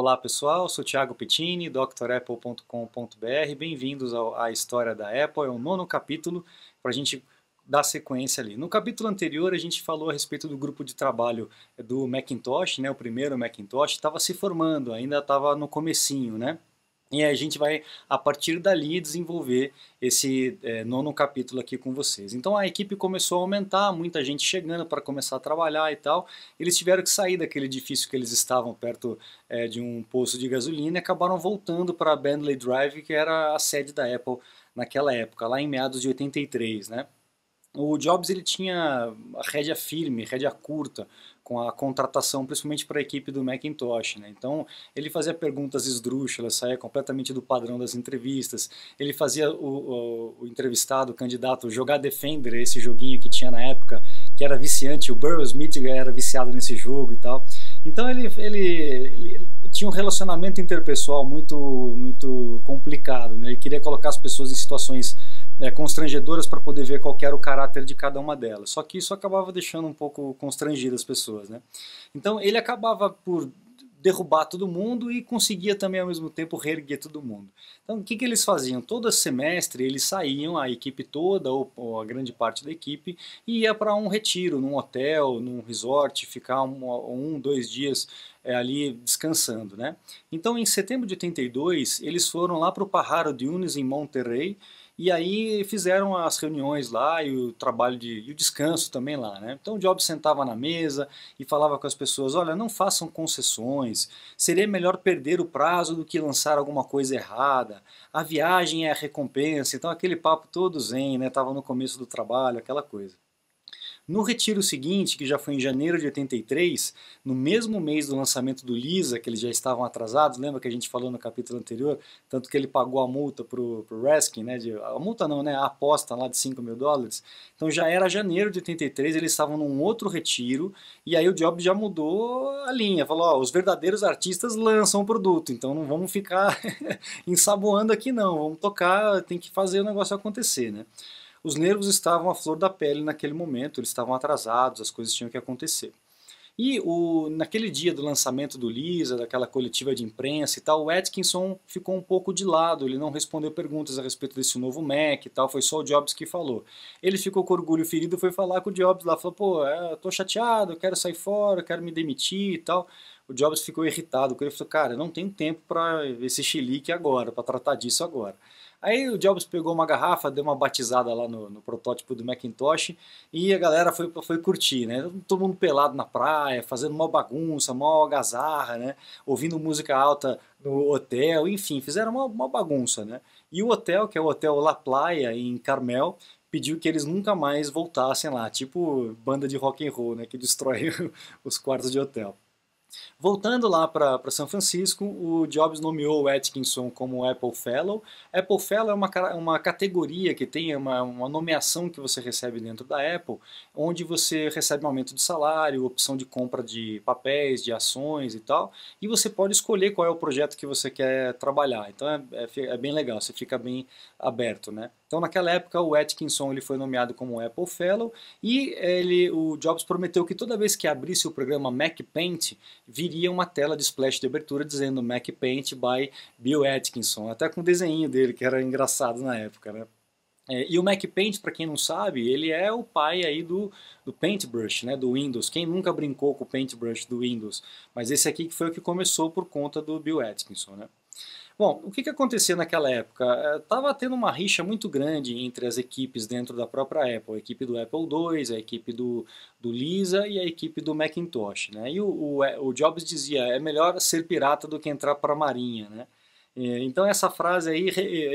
Olá pessoal, sou Thiago Pettini, drapple.com.br. Bem-vindos à História da Apple, é o nono capítulo para a gente dar sequência ali. No capítulo anterior a gente falou a respeito do grupo de trabalho do Macintosh, né, o primeiro Macintosh, estava se formando, ainda estava no comecinho, né? E a gente vai, a partir dali, desenvolver esse é, nono capítulo aqui com vocês. Então a equipe começou a aumentar, muita gente chegando para começar a trabalhar e tal. Eles tiveram que sair daquele edifício que eles estavam perto é, de um posto de gasolina e acabaram voltando para a Bentley Drive, que era a sede da Apple naquela época, lá em meados de 83, né? O Jobs ele tinha a rédea firme, rédea curta, com a contratação, principalmente para a equipe do Macintosh. Né? Então, ele fazia perguntas esdrúxulas, saía completamente do padrão das entrevistas. Ele fazia o, o, o entrevistado, o candidato, jogar Defender, esse joguinho que tinha na época, que era viciante. O Burroughs Smith era viciado nesse jogo e tal. Então, ele, ele, ele tinha um relacionamento interpessoal muito, muito complicado. Né? Ele queria colocar as pessoas em situações né, constrangedoras para poder ver qual era o caráter de cada uma delas. Só que isso acabava deixando um pouco constrangidas as pessoas. Né? Então ele acabava por derrubar todo mundo e conseguia também ao mesmo tempo reerguer todo mundo. Então o que, que eles faziam? Todo semestre eles saíam, a equipe toda ou, ou a grande parte da equipe, e ia para um retiro, num hotel, num resort, ficar um, um dois dias é, ali descansando. Né? Então em setembro de 82 eles foram lá para o Parraro de Unes em Monterrey, e aí fizeram as reuniões lá e o trabalho de, e o descanso também lá. Né? Então o Jobs sentava na mesa e falava com as pessoas: olha, não façam concessões, seria melhor perder o prazo do que lançar alguma coisa errada, a viagem é a recompensa. Então aquele papo todo zen, estava né? no começo do trabalho, aquela coisa. No retiro seguinte, que já foi em janeiro de 83, no mesmo mês do lançamento do Lisa, que eles já estavam atrasados, lembra que a gente falou no capítulo anterior, tanto que ele pagou a multa pro, pro Reskin, né? De, a multa não, né? A aposta lá de 5 mil dólares. Então já era janeiro de 83, eles estavam num outro retiro, e aí o Job já mudou a linha, falou, ó, os verdadeiros artistas lançam o produto, então não vamos ficar ensaboando aqui não, vamos tocar, tem que fazer o negócio acontecer, né? Os nervos estavam à flor da pele naquele momento, eles estavam atrasados, as coisas tinham que acontecer. E o, naquele dia do lançamento do Lisa, daquela coletiva de imprensa e tal, o Atkinson ficou um pouco de lado, ele não respondeu perguntas a respeito desse novo Mac e tal, foi só o Jobs que falou. Ele ficou com orgulho ferido, foi falar com o Jobs lá, falou, pô, é, tô chateado, quero sair fora, quero me demitir e tal o Jobs ficou irritado com ele, falou, cara, não tem tempo para esse xilique agora, para tratar disso agora. Aí o Jobs pegou uma garrafa, deu uma batizada lá no, no protótipo do Macintosh e a galera foi, foi curtir, né? Todo mundo pelado na praia, fazendo uma bagunça, uma algazarra, né? Ouvindo música alta no hotel, enfim, fizeram uma, uma bagunça, né? E o hotel, que é o Hotel La Playa, em Carmel, pediu que eles nunca mais voltassem lá, tipo banda de rock and roll, né, que destrói os quartos de hotel. Voltando lá para São Francisco, o Jobs nomeou o Atkinson como Apple Fellow. Apple Fellow é uma, uma categoria que tem uma, uma nomeação que você recebe dentro da Apple, onde você recebe um aumento de salário, opção de compra de papéis, de ações e tal, e você pode escolher qual é o projeto que você quer trabalhar. Então é, é, é bem legal, você fica bem aberto, né? Então, naquela época, o Atkinson ele foi nomeado como Apple Fellow e eh, ele, o Jobs prometeu que toda vez que abrisse o programa Mac Paint, viria uma tela de splash de abertura dizendo Mac Paint by Bill Atkinson, até com o desenho dele, que era engraçado na época, né? É, e o Mac Paint, para quem não sabe, ele é o pai aí do, do Paintbrush, né, do Windows. Quem nunca brincou com o Paintbrush do Windows? Mas esse aqui que foi o que começou por conta do Bill Atkinson, né? Bom, o que, que acontecia naquela época? Estava eh, tendo uma rixa muito grande entre as equipes dentro da própria Apple, a equipe do Apple II, a equipe do, do Lisa e a equipe do Macintosh. Né? E o, o, eh, o Jobs dizia, é melhor ser pirata do que entrar para a marinha. Né? Então essa frase aí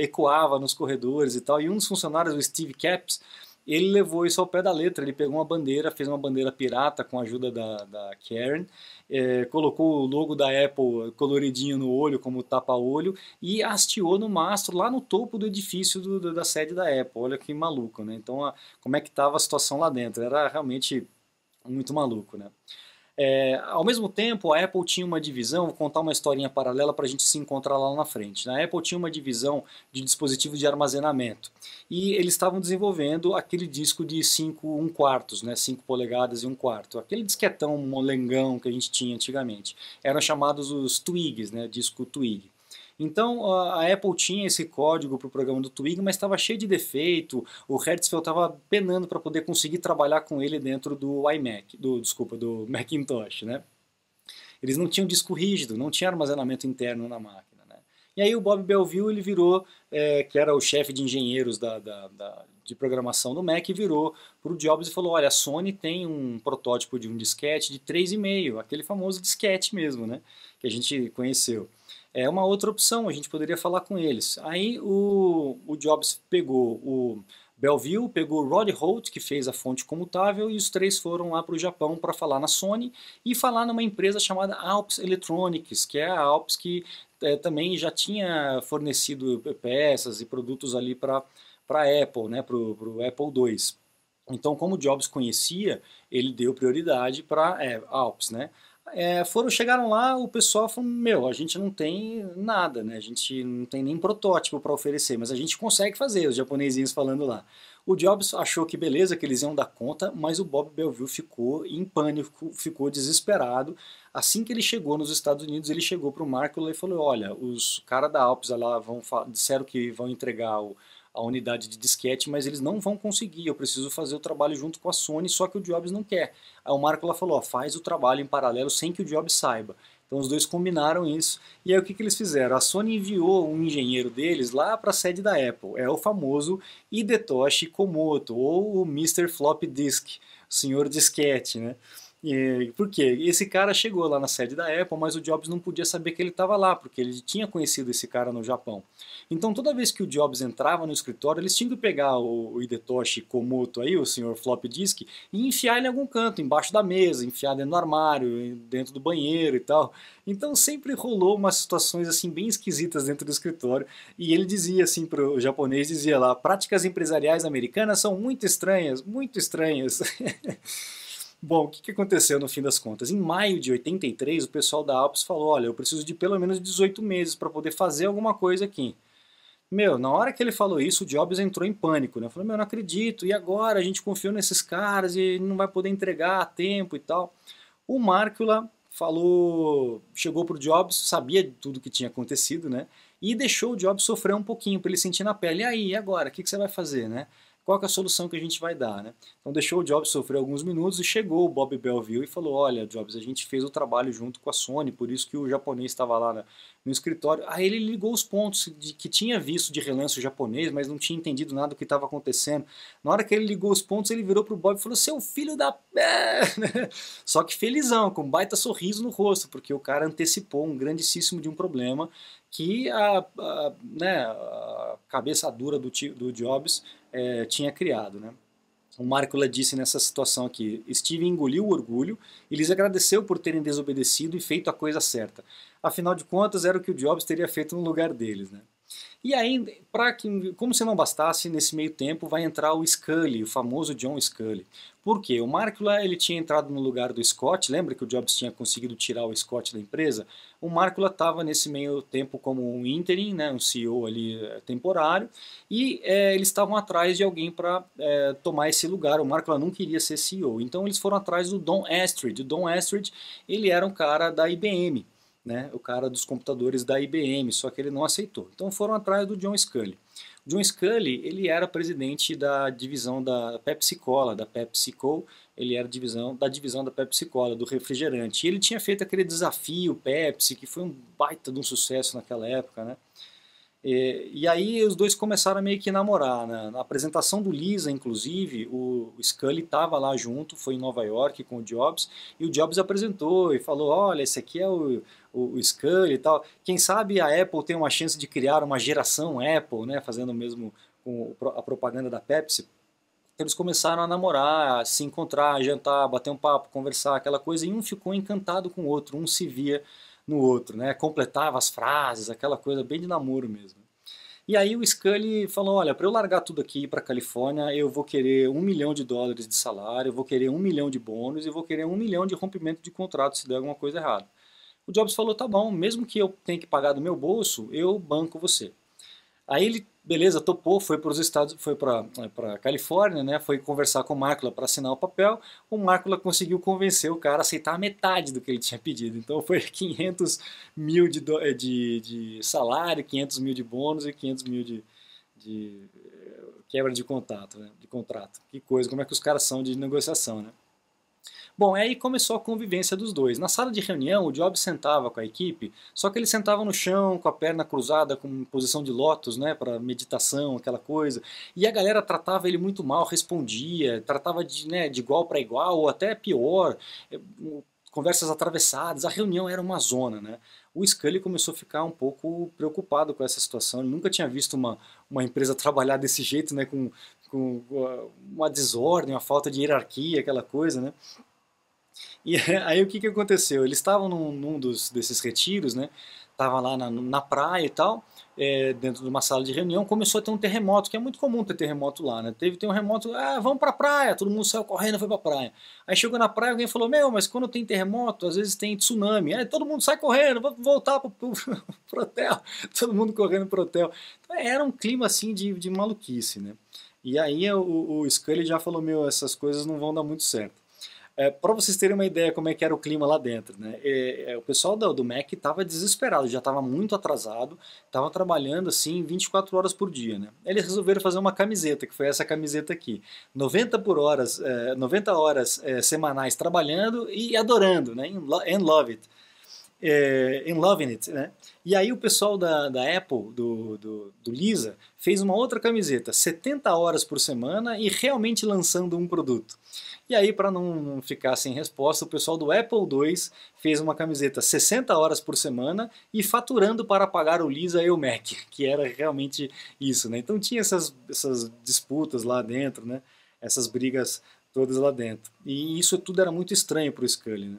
ecoava nos corredores e tal, e um dos funcionários, o Steve Capps, ele levou isso ao pé da letra. Ele pegou uma bandeira, fez uma bandeira pirata com a ajuda da, da Karen, é, colocou o logo da Apple coloridinho no olho, como tapa-olho, e hasteou no mastro lá no topo do edifício do, do, da sede da Apple. Olha que maluco, né? Então, a, como é que estava a situação lá dentro? Era realmente muito maluco, né? É, ao mesmo tempo, a Apple tinha uma divisão, vou contar uma historinha paralela para a gente se encontrar lá na frente. Na né? Apple tinha uma divisão de dispositivos de armazenamento e eles estavam desenvolvendo aquele disco de 5 um quartos, né, polegadas e 1 quarto, aquele disquetão molengão que a gente tinha antigamente. Eram chamados os Twigs, né, disco Twig. Então a Apple tinha esse código para o programa do Twig, mas estava cheio de defeito. O Hertzfeld estava penando para poder conseguir trabalhar com ele dentro do iMac, do desculpa, do Macintosh, né? Eles não tinham disco rígido, não tinha armazenamento interno na máquina. Né? E aí o Bob Belville ele virou, é, que era o chefe de engenheiros da, da, da, de programação do Mac, virou para o Jobs e falou: olha, a Sony tem um protótipo de um disquete de 3,5, aquele famoso disquete mesmo, né? Que a gente conheceu é uma outra opção, a gente poderia falar com eles. Aí o, o Jobs pegou o Belleville, pegou o Rod Holt, que fez a fonte comutável, e os três foram lá para o Japão para falar na Sony e falar numa empresa chamada Alps Electronics, que é a Alps que é, também já tinha fornecido peças e produtos ali para a Apple, né, para o Apple II. Então, como Jobs conhecia, ele deu prioridade para é, Alps, né? É, foram chegaram lá, o pessoal falou: Meu, a gente não tem nada, né? A gente não tem nem protótipo para oferecer, mas a gente consegue fazer. Os japonesinhos falando lá. O Jobs achou que beleza, que eles iam dar conta, mas o Bob Belville ficou em pânico, ficou desesperado. Assim que ele chegou nos Estados Unidos, ele chegou para o Marco e falou: Olha, os caras da Alpes lá vão, disseram que vão entregar o a unidade de disquete, mas eles não vão conseguir, eu preciso fazer o trabalho junto com a Sony, só que o Jobs não quer. Aí o Marco falou, ó, faz o trabalho em paralelo sem que o Jobs saiba. Então os dois combinaram isso. E aí o que, que eles fizeram? A Sony enviou um engenheiro deles lá para a sede da Apple. É o famoso Hidetoshi Komoto, ou o Mr. Flop Disk, o senhor disquete, né? porque por quê? Esse cara chegou lá na sede da Apple, mas o Jobs não podia saber que ele estava lá, porque ele tinha conhecido esse cara no Japão. Então toda vez que o Jobs entrava no escritório, eles tinham que pegar o, o Hidetoshi Komoto aí, o senhor Flop Disk, e enfiar ele em algum canto, embaixo da mesa, enfiar dentro do armário, dentro do banheiro e tal. Então sempre rolou umas situações assim bem esquisitas dentro do escritório, e ele dizia assim para o japonês, dizia lá, práticas empresariais americanas são muito estranhas, muito estranhas. Bom, o que, que aconteceu no fim das contas? Em maio de 83, o pessoal da Alps falou: olha, eu preciso de pelo menos 18 meses para poder fazer alguma coisa aqui. Meu, na hora que ele falou isso, o Jobs entrou em pânico, né? Falou: meu, não acredito, e agora? A gente confiou nesses caras e não vai poder entregar a tempo e tal. O Markula falou, chegou pro Jobs, sabia de tudo que tinha acontecido, né? E deixou o Jobs sofrer um pouquinho para ele sentir na pele. E aí, agora? O que, que você vai fazer, né? qual é a solução que a gente vai dar. Né? Então deixou o Jobs sofrer alguns minutos e chegou o Bob Belleville e falou, olha Jobs, a gente fez o trabalho junto com a Sony, por isso que o japonês estava lá na, no escritório. Aí ele ligou os pontos de que tinha visto de relance japonês, mas não tinha entendido nada do que estava acontecendo. Na hora que ele ligou os pontos, ele virou pro Bob e falou: "Seu filho da Só que felizão, com um baita sorriso no rosto, porque o cara antecipou um grandíssimo de um problema que a, a, né, a cabeça dura do, do Jobs é, tinha criado, né? O Márcula disse nessa situação aqui: Steve engoliu o orgulho e lhes agradeceu por terem desobedecido e feito a coisa certa. Afinal de contas, era o que o Jobs teria feito no lugar deles. Né? E aí, para que, como se não bastasse, nesse meio tempo vai entrar o Scully, o famoso John Scully. Por quê? O Markula ele tinha entrado no lugar do Scott, lembra que o Jobs tinha conseguido tirar o Scott da empresa? O Markula estava nesse meio tempo como um interim, né, um CEO ali eh, temporário, e é, eles estavam atrás de alguém para é, eh, tomar esse lugar. O Markula não queria ser CEO, então eles foram atrás do Don Astrid. O Don Astrid ele era um cara da IBM, né, o cara dos computadores da IBM, só que ele não aceitou. Então foram atrás do John Scully. O John Scully, ele era presidente da divisão da Pepsi Cola, da pepsi Co, ele era divisão, da divisão da Pepsi Cola, do refrigerante. E ele tinha feito aquele desafio Pepsi, que foi um baita de um sucesso naquela época, né? E, é, e, aí os dois começaram a meio que namorar. Né? Na apresentação do Lisa, inclusive, o Scully estava lá junto, foi em Nova York com o Jobs, e o Jobs apresentou e falou: olha, esse aqui é o, o, o Scully e tal. Quem sabe a Apple tem uma chance de criar uma geração Apple, né? fazendo mesmo com a propaganda da Pepsi. Eles começaram a namorar, a se encontrar, a jantar, bater um papo, conversar, aquela coisa, e um ficou encantado com o outro, um se via no outro, né? Completava as frases, aquela coisa bem de namoro mesmo. E aí o Scully falou, olha, para eu largar tudo aqui para Califórnia, eu vou querer um milhão de dólares de salário, eu vou querer um milhão de bônus, e vou querer um milhão de rompimento de contrato se der alguma coisa errada. O Jobs falou, tá bom, mesmo que eu tenha que pagar do meu bolso, eu banco você. Aí ele, beleza, topou, foi para os Estados, foi para é, a Califórnia, né? Foi conversar com o Mácula para assinar o papel. O Mácula conseguiu convencer o cara a aceitar a metade do que ele tinha pedido. Então foi 500 mil de, é, de, de salário, 500 mil de bônus e 500 mil de, de é, quebra de contato, né? de contrato. Que coisa, como é que os caras são de negociação, né? Bom, aí começou a convivência dos dois. Na sala de reunião, o Jobs sentava com a equipe, só que ele sentava no chão, com a perna cruzada, com posição de lótus, né, para meditação, aquela coisa. E a galera tratava ele muito mal, respondia, tratava de, né, de igual para igual, ou até pior, eh, conversas atravessadas. A reunião era uma zona, né? o Scully começou a ficar um pouco preocupado com essa situação. Ele nunca tinha visto uma, uma empresa trabalhar desse jeito, né, com com ah, uma desordem, uma falta de hierarquia, aquela coisa, né? E aí o que, que aconteceu? Eles estavam num, num dos, desses retiros, né? Estavam lá na, na praia e tal, é, dentro de uma sala de reunião, começou a ter um terremoto, que é muito comum ter terremoto lá, né? Teve tem um terremoto, ah, vamos pra praia, todo mundo saiu correndo, foi pra praia. Aí chegou na praia, alguém falou, meu, mas quando tem terremoto, às vezes tem tsunami. Aí todo mundo sai correndo, vou voltar pro, pro, pro hotel. Todo mundo correndo pro hotel. Então, era um clima, assim, de, de maluquice, né? E aí o, o Scully já falou, meu, essas coisas não vão dar muito certo. É, para vocês terem uma ideia como é que era o clima lá dentro, né? É, é, o pessoal do, do Mac estava desesperado, já estava muito atrasado, estava trabalhando assim 24 horas por dia, né? Eles resolveram fazer uma camiseta, que foi essa camiseta aqui, 90 por horas, 90 é, horas é, semanais trabalhando e adorando, né? And love it é, and Loving It, né? E aí o pessoal da, da Apple, do, do, do, Lisa, fez uma outra camiseta, 70 horas por semana e realmente lançando um produto. E aí, para não ficar sem resposta, o pessoal do Apple II fez uma camiseta 60 horas por semana e faturando para pagar o Lisa e o Mac, que era realmente isso, né? Então tinha essas, essas disputas lá dentro, né? Essas brigas todas lá dentro. E isso tudo era muito estranho para o Scully, né?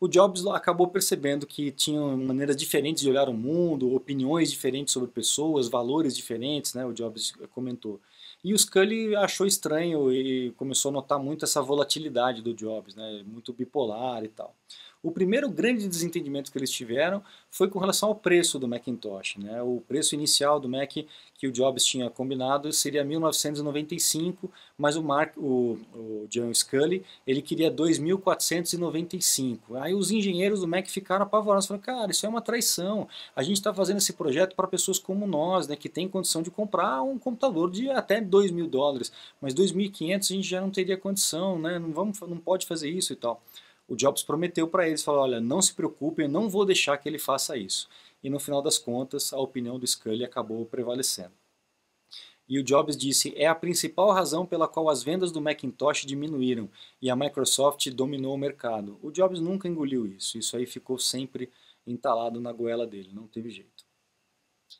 O Jobs acabou percebendo que tinham maneiras diferentes de olhar o mundo, opiniões diferentes sobre pessoas, valores diferentes, né? O Jobs comentou. E o Scully achou estranho e começou a notar muito essa volatilidade do Jobs, né? Muito bipolar e tal. O primeiro grande desentendimento que eles tiveram foi com relação ao preço do Macintosh. Né? O preço inicial do Mac que o Jobs tinha combinado seria 1995, mas o, Mark, o, o John Scully ele queria 2495. Aí os engenheiros do Mac ficaram apavorados, falaram, cara, isso é uma traição. A gente está fazendo esse projeto para pessoas como nós, né, que tem condição de comprar um computador de até 2.000 dólares, mas 2.500 a gente já não teria condição, né? não, vamos, não pode fazer isso e tal o Jobs prometeu para eles, falou, olha, não se preocupem, eu não vou deixar que ele faça isso. E no final das contas, a opinião do Scully acabou prevalecendo. E o Jobs disse, é a principal razão pela qual as vendas do Macintosh diminuíram e a Microsoft dominou o mercado. O Jobs nunca engoliu isso, isso aí ficou sempre entalado na goela dele, não teve jeito.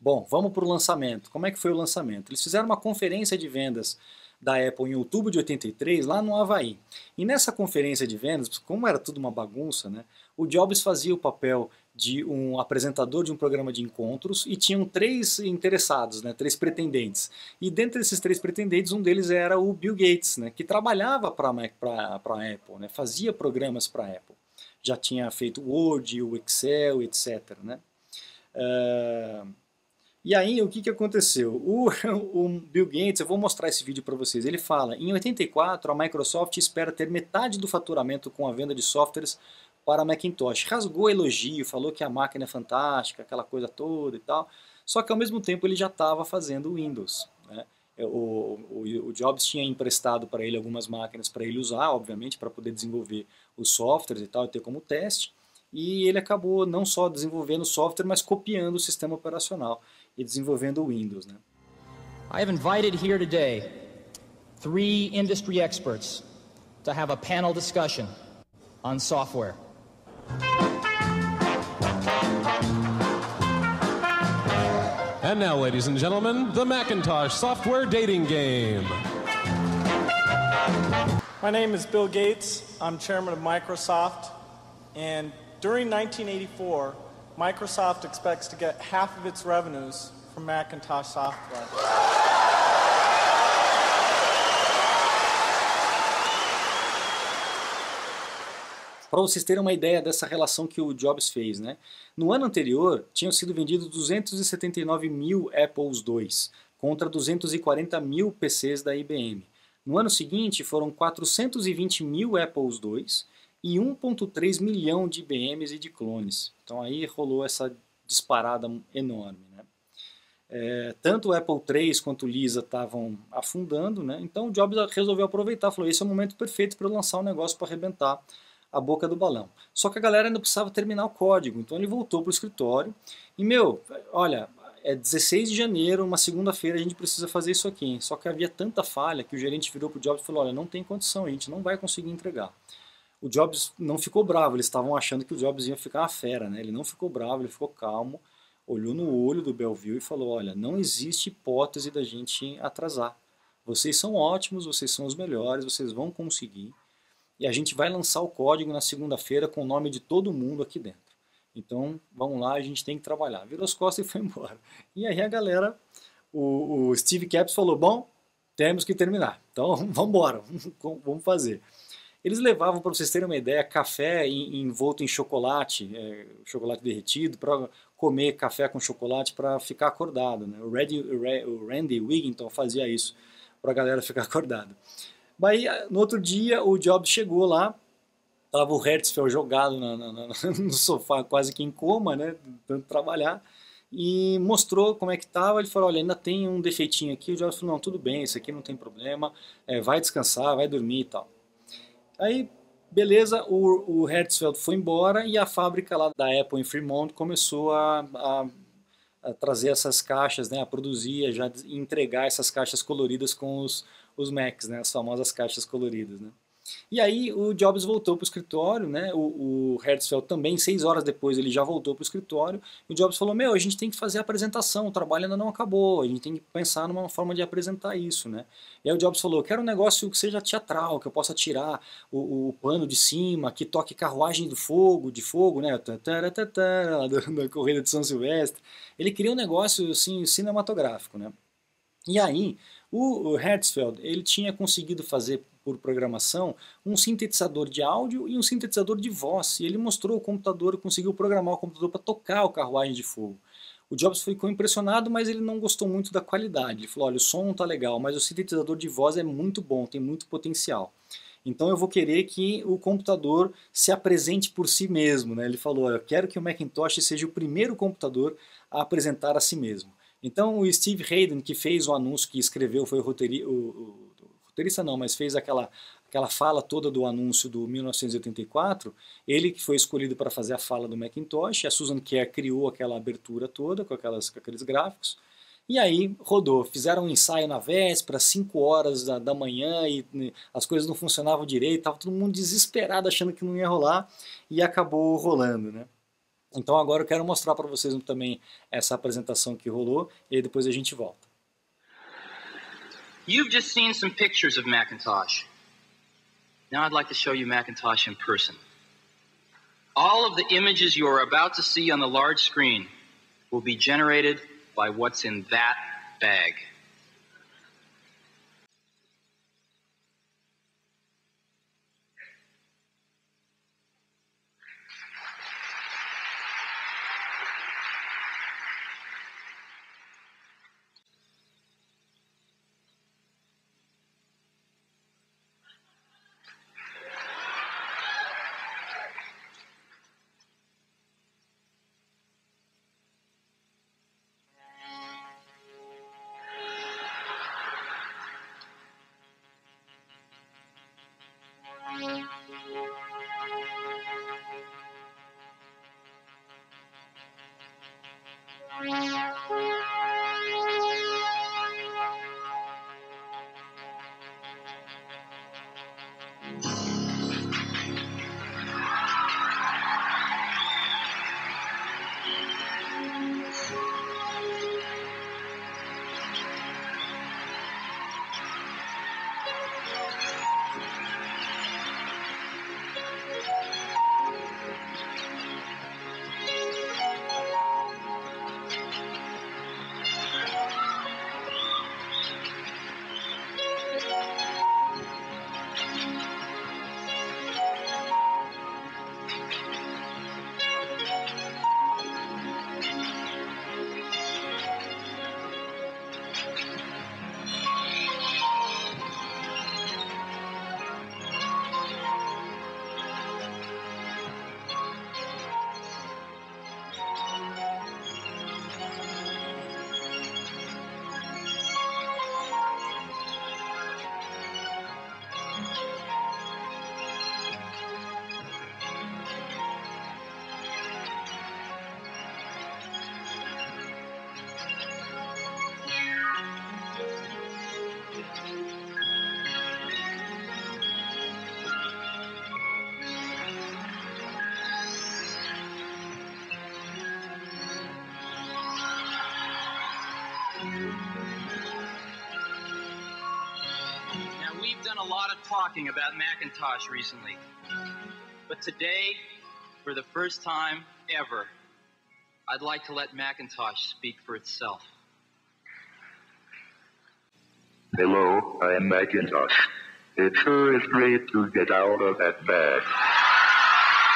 Bom, vamos para o lançamento. Como é que foi o lançamento? Eles fizeram uma conferência de vendas da Apple em outubro de 83, lá no Havaí. E nessa conferência de vendas, como era tudo uma bagunça, né, o Jobs fazia o papel de um apresentador de um programa de encontros e tinham três interessados, né, três pretendentes. E dentre esses três pretendentes, um deles era o Bill Gates, né, que trabalhava para a Apple, né, fazia programas para a Apple. Já tinha feito o Word, o Excel, etc. Né? Uh, e aí, o que, que aconteceu? O, o Bill Gates, eu vou mostrar esse vídeo para vocês, ele fala, em 84 a Microsoft espera ter metade do faturamento com a venda de softwares para a Macintosh. Rasgou elogio, falou que a máquina é fantástica, aquela coisa toda e tal, só que ao mesmo tempo ele já estava fazendo Windows. Né? É, o, o, o, Jobs tinha emprestado para ele algumas máquinas para ele usar, obviamente, para poder desenvolver os softwares e tal, e ter como teste. E ele acabou não só desenvolvendo o software, mas copiando o sistema operacional. e desenvolvendo o Windows. Né? I have invited here today three industry experts to have a panel discussion on software. And now, ladies and gentlemen, the Macintosh Software Dating Game. My name is Bill Gates. I'm chairman of Microsoft. And during 1984, Microsoft expects to get half of its revenues from Macintosh software. Para vocês terem uma ideia dessa relação que o Jobs fez, né? No ano anterior, tinham sido vendidos 279 mil Apple II contra 240 mil PCs da IBM. No ano seguinte, foram 420 mil Apple II e 1.3 milhão de IBMs e de clones. Então aí rolou essa disparada enorme. Né? É, tanto o Apple III quanto o Lisa estavam afundando, né? então o Jobs resolveu aproveitar, falou esse é o momento perfeito para lançar um negócio para arrebentar a boca do balão. Só que a galera ainda precisava terminar o código, então ele voltou para o escritório e, meu, olha, é 16 de janeiro, uma segunda-feira, a gente precisa fazer isso aqui. Só que havia tanta falha que o gerente virou para o Jobs e falou, olha, não tem condição, a gente não vai conseguir entregar o Jobs não ficou bravo, eles estavam achando que o Jobs ia ficar uma fera, né? Ele não ficou bravo, ele ficou calmo, olhou no olho do Bellevue e falou: "Olha, não existe hipótese da gente atrasar. Vocês são ótimos, vocês são os melhores, vocês vão conseguir. E a gente vai lançar o código na segunda-feira com o nome de todo mundo aqui dentro. Então, vamos lá, a gente tem que trabalhar." Virou as costas e foi embora. E aí a galera, o, o Steve Caps falou: "Bom, temos que terminar. Então, vamos embora, vamos fazer." Eles levavam, para vocês terem uma ideia, café envolto em chocolate, é, chocolate derretido, para comer café com chocolate para ficar acordado. Né? O, Randy, o Randy Wigginton fazia isso para a galera ficar acordada. Mas eh, no outro dia o Jobs chegou lá, estava o Hertzfeld jogado na, na, na, no sofá, quase que em coma, né, tanto trabalhar, e mostrou como é que estava. Ele falou: Olha, ainda tem um defeitinho aqui. O Jobs falou: Não, tudo bem, isso aqui não tem problema, é, vai descansar, vai dormir e tal. Aí, beleza, o, o Hertzfeld foi embora e a fábrica lá da Apple em Fremont começou a, a, a trazer essas caixas, né, a produzir, a já entregar essas caixas coloridas com os, os Macs, né, as famosas caixas coloridas. Né. E aí o Jobs voltou para o escritório, né? O, o Hertzfeld também, seis horas depois ele já voltou para o escritório. o Jobs falou: Meu, a gente tem que fazer a apresentação, o trabalho ainda não acabou, a gente tem que pensar numa forma de apresentar isso, né? E aí o Jobs falou: Quero um negócio que seja teatral, que eu possa tirar o, o pano de cima, que toque carruagem do fogo, de fogo, né? Tatará, da corrida de São Silvestre. Ele queria um negócio assim cinematográfico, né? E aí o Hertzfeld ele tinha conseguido fazer por programação um sintetizador de áudio e um sintetizador de voz. E ele mostrou o computador, conseguiu programar o computador para tocar o Carruagem de Fogo. O Jobs ficou impressionado, mas ele não gostou muito da qualidade. Ele falou: olha, o som não está legal, mas o sintetizador de voz é muito bom, tem muito potencial. Então eu vou querer que o computador se apresente por si mesmo. Né? Ele falou: eu quero que o Macintosh seja o primeiro computador a apresentar a si mesmo. Então o Steve Hayden, que fez o anúncio, que escreveu, foi o, roteirista futurista não, mas fez aquela, aquela fala toda do anúncio do 1984, ele que foi escolhido para fazer a fala do Macintosh, a Susan Kerr criou aquela abertura toda com, aquelas, com aqueles gráficos, e aí rodou, fizeram um ensaio na véspera, 5 horas da, da manhã, e né, as coisas não funcionavam direito, estava todo mundo desesperado achando que não ia rolar, e acabou rolando, né? Então agora eu quero mostrar para vocês também essa apresentação que rolou, e aí depois a gente volta. You've just seen some pictures of Macintosh. Now I'd like to show you Macintosh in person. All of the images you are about to see on the large screen will be generated by what's in that bag. talking about Macintosh recently. But today, for the first time ever, I'd like to let Macintosh speak for itself. Hello, I am Macintosh. It sure is great to get out of that bag.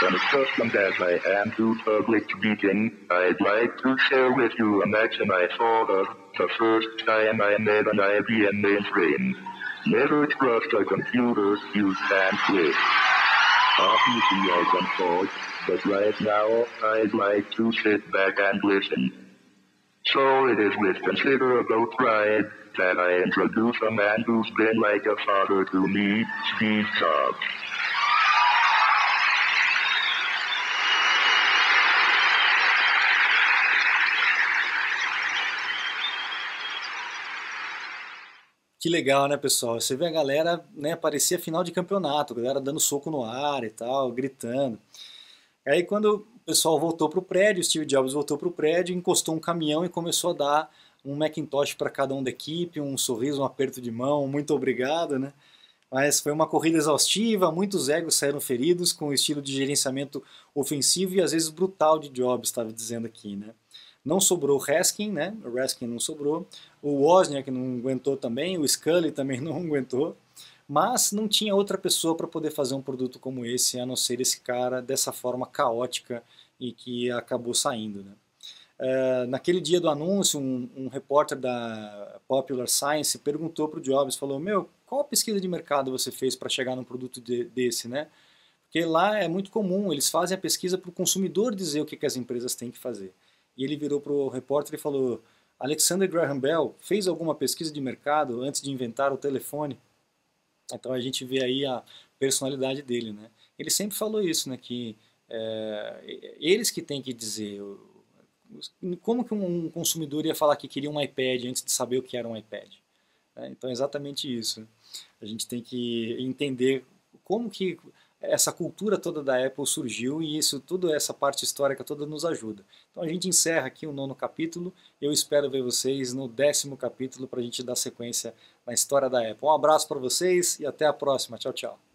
And accustomed as I am to public speaking, I'd like to share with you a message I thought of the first time I met an IBM mainframe. Never trust a computer you can twist. Obviously I can talk, but right now I'd like to sit back and listen. So it is with considerable pride that I introduce a man who's been like a father to me, Steve Jobs. Que legal, né, pessoal? Você vê a galera, né, parecia final de campeonato, a galera dando soco no ar e tal, gritando. Aí quando o pessoal voltou pro prédio, o Steve Jobs voltou pro prédio, encostou um caminhão e começou a dar um Macintosh para cada um da equipe, um sorriso, um aperto de mão, muito obrigado, né? Mas foi uma corrida exaustiva, muitos egos saíram feridos com o estilo de gerenciamento ofensivo e às vezes brutal de Jobs, estava dizendo aqui, né? Não sobrou o Reskin, né? O Raskin não sobrou. O Wozniak não aguentou também. O Scully também não aguentou. Mas não tinha outra pessoa para poder fazer um produto como esse, a não ser esse cara dessa forma caótica e que acabou saindo, né? Uh, naquele dia do anúncio, um, um, repórter da Popular Science perguntou para o Jobs, falou, meu, qual pesquisa de mercado você fez para chegar num produto de, desse, né? Porque lá é muito comum, eles fazem a pesquisa para o consumidor dizer o que, que as empresas têm que fazer e ele virou para o repórter e falou: Alexander Graham Bell fez alguma pesquisa de mercado antes de inventar o telefone? Então a gente vê aí a personalidade dele, né? Ele sempre falou isso, né? Que é, eles que têm que dizer como que um consumidor ia falar que queria um iPad antes de saber o que era um iPad? É, então é exatamente isso. Né? A gente tem que entender como que essa cultura toda da Apple surgiu e isso, toda essa parte histórica toda nos ajuda. Então a gente encerra aqui o nono capítulo. Eu espero ver vocês no décimo capítulo para a gente dar sequência na história da Apple. Um abraço para vocês e até a próxima. Tchau, tchau.